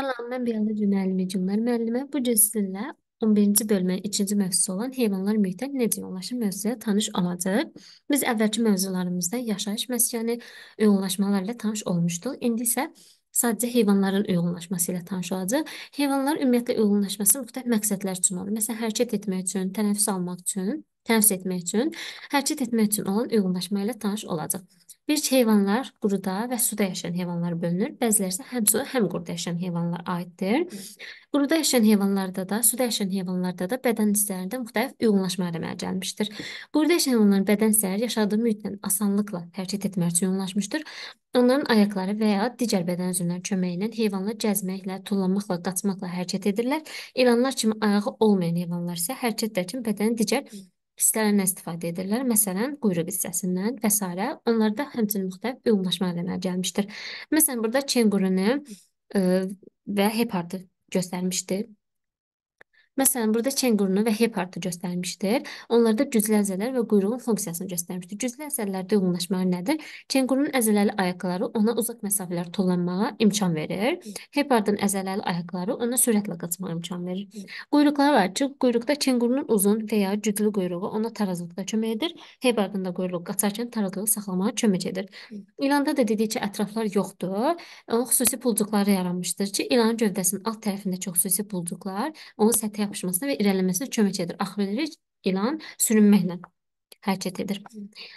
Salam, mən Bianca Cüneyli Cümlər müəllimə. Bu gün sizinlə 11-ci bölmənin 2-ci mövzusu olan heyvanlar mühitə necə yoğunlaşır mövzuya tanış olacağıq. Biz əvvəlki mövzularımızda yaşayış məskəni uyğunlaşmaları ilə tanış olmuşduq. İndi isə sadəcə heyvanların uyğunlaşması ilə tanış olacağıq. Heyvanlar ümumiyyətlə uyğunlaşması müxtəlif məqsədlər üçün olur. Məsələn, hərəkət etmək üçün, tənəffüs almaq üçün, tənəffüs etmək üçün, hərəkət etmək üçün olan uyğunlaşma ilə tanış olacağıq. Birç heyvanlar quruda və suda yaşayan heyvanlar bölünür. Bəziləri isə həm suda, həm quruda yaşayan heyvanlara aiddir. Quruda yaşayan heyvanlarda da, suda yaşayan heyvanlarda da bədən hissələrində müxtəlif uyğunlaşmalar əmələ gəlmişdir. Quruda yaşayan heyvanların bədən hissələri yaşadığı mühitdən asanlıqla hərəkət etmək üçün uyğunlaşmışdır. Onların ayaqları və ya digər bədən üzvlərinin köməyi ilə heyvanlar gəzməklə, tullanmaqla, qaçmaqla hərəkət edirlər. İlanlar kimi ayağı olmayan heyvanlar isə hərəkətlər üçün bədənin digər hissələrlə istifadə edirlər. Məsələn, quyruq hissəsindən və s. Onlarda həmçinin müxtəlif uyğunlaşma əllərinə gəlmişdir. Məsələn, burada çenqurunu və hepardı göstərmişdi. Məsələn, burada kengurunu və hepartı göstərmişdir. Onlarda güclü əzələr və quyruğun funksiyasını göstərmişdir. Güclü əzələlərdə uyğunlaşmalar nədir? Kengurunun əzələli ayaqları ona uzaq məsafələr tullanmağa imkan verir. Hepardın əzələli ayaqları ona sürətlə qaçmağa imkan verir. Quyruqlar var ki, quyruqda kengurunun uzun və ya güclü quyruğu ona tarazlıqda kömək edir. Hepardın da quyruğu qaçarkən tarazlığı saxlamağa kömək edir. İlanda da dedik ki, ətraflar yoxdur. Onun xüsusi pulcuqları yaranmışdır ki, ilanın gövdəsinin alt tərəfindəki xüsusi pulcuqlar onun səthi həyata yapışmasına və irəliləməsinə kömək edir. Axırıncı ilan sürünməklə hərəkət edir.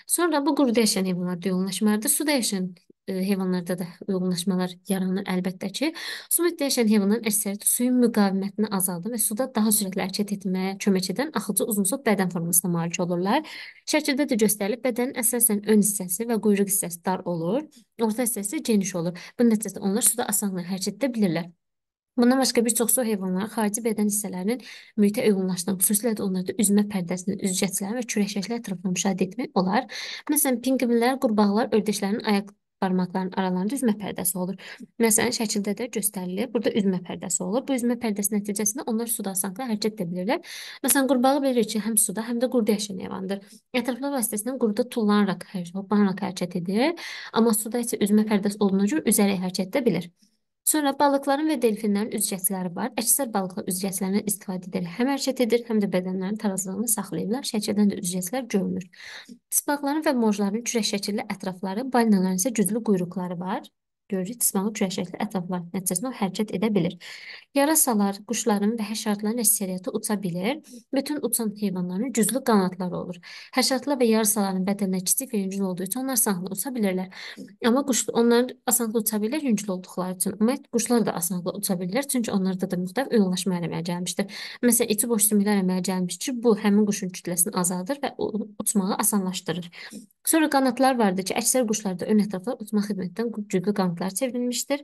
Sonra bu quruda yaşayan heyvanlarda yoğunlaşmalardır. Suda yaşayan e, heyvanlarda da yoğunlaşmalar yaranır əlbəttə ki. Su müddətdə yaşayan heyvanların əksəriyyəti suyun müqavimətini azaldır və suda daha sürətli hərəkət etməyə kömək edən axıcı uzunsov bədən formasına malik olurlar. Şəkildə də göstərilib bədənin əsasən ön hissəsi və quyruq hissəsi dar olur, orta hissəsi geniş olur. Bunun nəticəsində onlar suda asanlıqla hərəkət edə bilirlər. Bundan başqa bir çox su heyvanlarının xarici bədən hissələrinin mühitə uyğunlaşdığını, xüsusilə də onlarda üzmə pərdəsinin, üzgəclərin və kürəkçəklər tərəfindən müşahidə etmək olar. Məsələn, pinqvinlər, qurbağalar ördəklərin ayaq barmaqlarının aralarında üzmə pərdəsi olur. Məsələn, şəkildə də göstərilir. Burada üzmə pərdəsi olur. Bu üzmə pərdəsi nəticəsində onlar suda aslanqla hərəkət edə bilirlər. Məsələn, qurbağa bilir ki, həm suda, həm də qurda yaşayan heyvandır. Ətraflar vasitəsilə qurda tullanaraq, hoppanaraq hərəkət edir. Amma suda isə üzmə pərdəsi olduğuna görə üzərək hərəkət edə bilir. Sonra balıqların və delfinlərin üzcətləri var. Əksər balıqlar üzcətlərindən istifadə edərək həm hərəkət edir, həm də bədənlərinin tarazlığını saxlayırlar. Şəkildən də üzcətlər görünür. Sipaqların və morjların kürə şəkilli ətrafları, balinaların isə güclü quyruqları var görücü cismanlı kürəşəkli ətraflar nəticəsində o hərəkət edə bilir. Yarasalar, quşların və həşəratların əksəriyyəti uça bilir. Bütün uçan heyvanların cüzlü qanadları olur. Həşəratlar və yarasaların bədəninə kiçik və yüngül olduğu üçün onlar asanlıqla uça bilirlər. Amma quş onlar asanlıqla uça bilirlər yüngül olduqları üçün. Ümumiyyətlə quşlar da asanlıqla uça bilirlər, çünki onlarda da müxtəlif uyğunlaşma əmələ gəlmişdir. Məsələn, içi boş sümüklər əmələ gəlmişdir. Bu həmin quşun kütləsini azaldır və uçmağı asanlaşdırır. Sonra qanadlar vardır ki, əksər quşlarda ön ətraflar uçma xidmətindən güclü qan variantlar çevrilmişdir.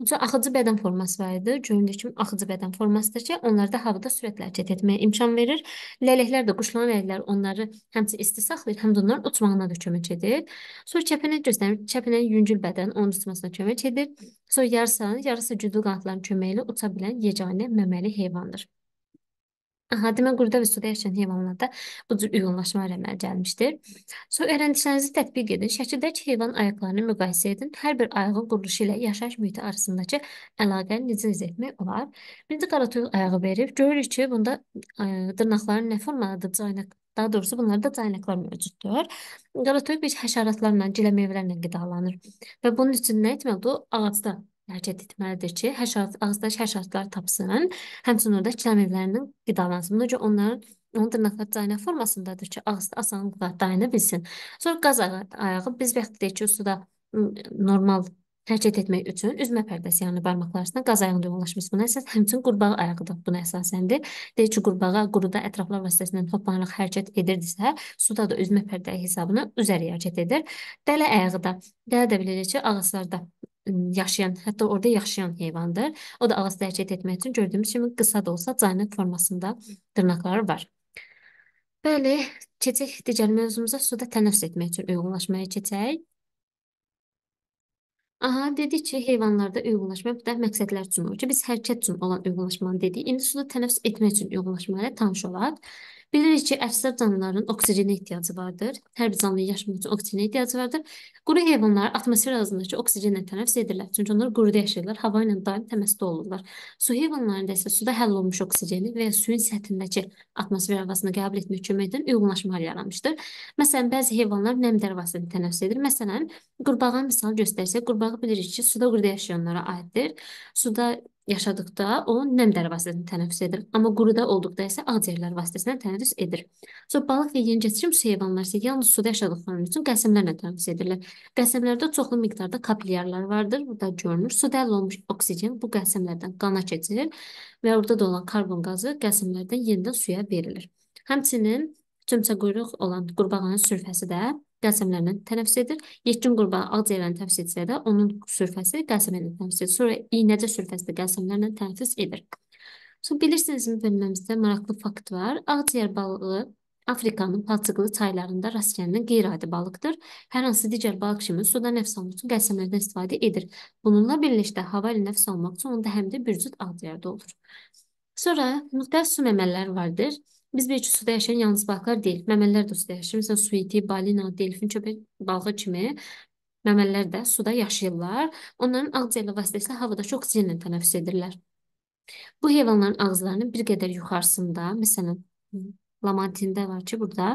Üçün axıcı bədən forması var idi. Gördüyünüz kimi axıcı bədən formasıdır ki, onlarda havada sürətlə hərəkət etməyə imkan verir. Lələklər də quşların lələkləri onları həm də isti saxlayır, həm də onların uçmağına da kömək edir. Sonra kəpənək göstərir. Kəpənək yüngül bədən onun uçmasına kömək edir. Sonra yarısan, yarısı güdü qanadların köməyi ilə uça bilən yeganə məməli heyvandır. Aha, demək qurda və suda yaşayan heyvanlarda bu cür uyğunlaşma əmələ gəlmişdir. Sonra öyrəndiklərinizi tətbiq edin. Şəkildəki heyvan ayaqlarını müqayisə edin. Hər bir ayağın quruluşu ilə yaşayış mühiti arasındakı əlaqəni necə izah etmək olar? Birinci qaratoyuq ayağı verib. Görürük ki, bunda ə, e, dırnaqların nə formadadır? Caynaq Daha doğrusu bunlarda caynaqlar mövcuddur. Qaratoyuq bir həşəratlarla, gilə meyvələrlə qidalanır. Və bunun üçün nə etməlidir? Ağacda hərəkət etməlidir ki, həşərat, ağızdakı həşəratları tapsın. Həmçinin də çəmərlərinin qidalansın. Bununca onların onun dırnaqlar dayana formasındadır ki, ağızda asanlıqla dayana bilsin. Sonra qaz ayağı biz vaxt deyək ki, suda normal hərəkət etmək üçün üzmə pərdəsi, yəni barmaqlar arasında qaz ayağının uyğunlaşması buna əsas, həmçinin qurbağa ayağı da buna əsasəndir. Deyək ki, qurbağa quruda ətraflar vasitəsilə hoppanaraq hərəkət edirdisə, suda da üzmə pərdəyi hesabına üzəri hərəkət edir. Dələ ayağı da, dələ də bilirək ki, ağızlarda yaşayan, hətta orada yaşayan heyvandır. O da ağız hərəkət etmək üçün gördüyümüz kimi qısa da olsa caynaq formasında dırnaqları var. Bəli, keçək digər mövzumuza suda tənəffüs etmək üçün uyğunlaşmaya keçək. Aha, dedik ki, heyvanlarda uyğunlaşma da məqsədlər üçün olur ki, biz hərəkət üçün olan uyğunlaşmanı dedik. İndi suda tənəffüs etmək üçün uyğunlaşmaya tanış olaq. Bilirik ki, əksər canlıların oksigenə ehtiyacı vardır. Hər bir canlının yaşamaq üçün oksigenə ehtiyacı vardır. Quru heyvanlar atmosfer azındakı oksigenlə tənəffüs edirlər. Çünki onlar quruda yaşayırlar, hava ilə daim təmasda olurlar. Su heyvanlarında isə suda həll olmuş oksigeni və ya suyun səthindəki atmosfer havasını qəbul etmək kömək edən uyğunlaşmalar yaranmışdır. Məsələn, bəzi heyvanlar nəm vasitəsilə tənəffüs edir. Məsələn, qurbağa misal göstərsək, qurbağa bilirik ki, suda quruda yaşayanlara aiddir. Suda yaşadıqda o nəm dəri vasitəsilə tənəffüs edir. Amma quruda olduqda isə ağciyərlər vasitəsilə tənəffüs edir. So balıq və yengeççim su heyvanları isə yalnız suda yaşadıqları üçün qəsəmlərlə tənəffüs edirlər. Qəsəmlərdə çoxlu miqdarda kapilyarlar vardır. Burada görünür. Suda əldə olunmuş oksigen bu qəsəmlərdən qana keçir və orada da olan karbon qazı qəsəmlərdən yenidən suya verilir. Həmçinin tümçə quyruq olan qurbağanın sürfəsi də qəlsəmlərlə tənəffüs edir. Yekun qurbağa ağciyərlərini tənəffüs etsə də onun sürfəsi qəlsəmlərlə tənəffüs edir. Sonra iynəcə sürfəsi də qəlsəmlərlə tənəffüs edir. Sonra bilirsinizmi bölməmizdə maraqlı fakt var. Ağciyər balığı Afrikanın palçıqlı çaylarında rast gəlinən qeyri-adi balıqdır. Hər hansı digər balıq kimi suda nəfs almaq üçün qəlsəmlərdən istifadə edir. Bununla birlikdə hava ilə nəfs almaq üçün onda həm də bürcüd ağciyərdə olur. Sonra müxtəlif su məməliləri vardır. Biz bir ki, suda yaşayan yalnız balıqlar deyil, məməlilər də suda yaşayır. Məsələn, suiti, balina, delfin, köpək balığı kimi məməlilər də suda yaşayırlar. Onların ağciyərlə vasitəsilə havadakı oksigenlə tənəffüs edirlər. Bu heyvanların ağızlarının bir qədər yuxarısında, məsələn, lamantində var ki, burada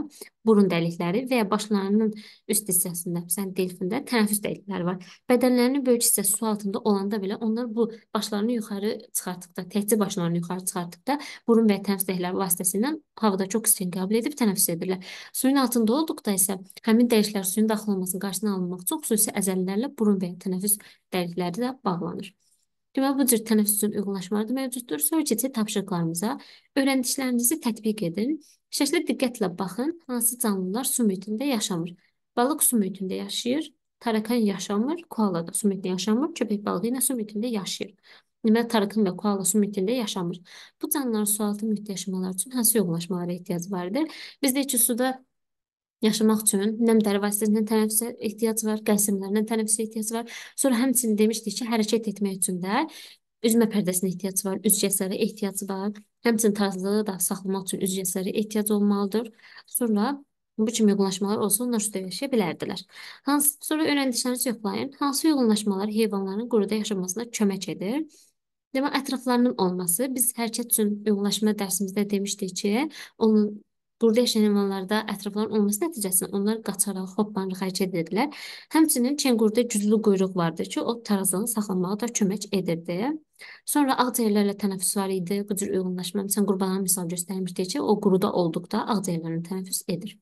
burun dəlikləri və ya başlarının üst hissəsində, məsələn, delfində tənəffüs dəlikləri var. Bədənlərinin böyük hissəsi su altında olanda belə onlar bu başlarını yuxarı çıxartdıqda, təkcə başlarını yuxarı çıxartdıqda burun və tənəffüs dəlikləri vasitəsilə havada çox oksigen qəbul edib tənəffüs edirlər. Suyun altında olduqda isə həmin dəliklər suyun daxil olmasının qarşısını almaq üçün xüsusi əzələlərlə burun və tənəffüs dəlikləri də bağlanır. Deməli, bu cür tənəffüs üçün uyğunlaşmalar da mövcuddur. Sonra keçək tapşırıqlarımıza. Öyrəndiklərinizi tətbiq edin. Şəklə diqqətlə baxın, hansı canlılar su mühitində yaşamır. Balıq su mühitində yaşayır, tarakan yaşamır, koala da su mühitində yaşamır, köpək balığı ilə su mühitində yaşayır. Deməli, tarakan və koala su mühitində yaşamır. Bu canlıların sualtı mühitdə yaşamaları üçün hansı yoğunlaşmalara ehtiyac vardır? Biz deyək ki, suda yaşamaq üçün nəm dəri vasitəsindən tənəffüsə ehtiyac var, qəlsəmlərdən tənəffüsə ehtiyac var. Sonra həmçinin demişdik ki, hərəkət etmək üçün də Üzmə pərdəsinə ehtiyac var, üz cəsərə ehtiyac var. Həmçinin tarazlığı da saxlamaq üçün üz cəsərə ehtiyac olmalıdır. Sonra bu kimi uyğunlaşmalar olsa onlar suda yaşaya bilərdilər. Hansı, sonra öyrəndiklərinizi yoxlayın. Hansı uyğunlaşmalar heyvanların quruda yaşamasına kömək edir? Demək, ətraflarının olması. Biz hərəkət üçün uyğunlaşma dərsimizdə demişdik ki, onun Burada yaşayan heyvanlarda ətrafların olması nəticəsində onlar qaçaraq, hoppanaraq hərəkət edirdilər. Həmçinin çenqurda güclü quyruq vardı ki, o tarazlığını saxlamağa da kömək edirdi. Sonra ağciyərlərlə tənəffüs var idi. Bu cür uyğunlaşma məsələn qurbanın misal göstərmişdi ki, o quruda olduqda ağciyərlərlə tənəffüs edir.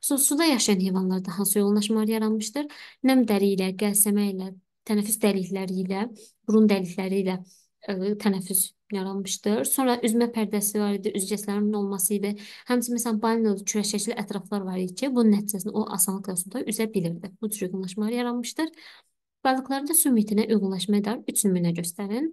Sonra suda yaşayan heyvanlarda hansı uyğunlaşmalar yaranmışdır? Nəm dəri ilə, qəlsəmə ilə, tənəffüs dəlikləri ilə, burun dəlikləri ilə ə, tənəffüs yaranmışdır. Sonra üzmə pərdəsi var idi, üzgəçlərinin olması idi. Həmçinin məsələn balinada kürəşəkli ətraflar var idi ki, bunun nəticəsində o asanlıqla suda üzə bilirdi. Bu cür uyğunlaşmalar yaranmışdır. Balıqlarda su mühitinə uyğunlaşmaya dair 3 nümunə göstərin.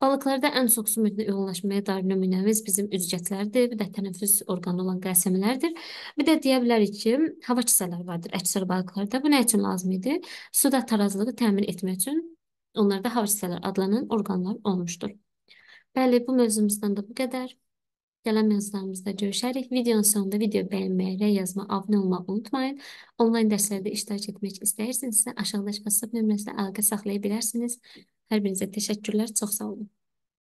Balıqlarda ən çox su mühitinə uyğunlaşmaya dair nümunəmiz bizim üzgəclərdir, bir də tənəffüs orqanı olan qəlsəmələrdir. Bir də deyə bilərik ki, hava kisələri vardır əksər balıqlarda. Bu nə üçün lazım idi? Suda tarazlığı təmin etmək üçün onlarda hava kisələri adlanan orqanlar olmuşdur. Bəli, bu mövzumuzdan da bu qədər. Gələn mövzularımızda görüşərik. Videonun sonunda video bəyənməyi, rəy yazma, abunə olmağı unutmayın. Onlayn dərslərdə iştirak etmək istəyirsinizsə, aşağıdakı WhatsApp nömrəsində əlaqə saxlaya bilərsiniz. Hər birinizə təşəkkürlər. Çox sağ olun.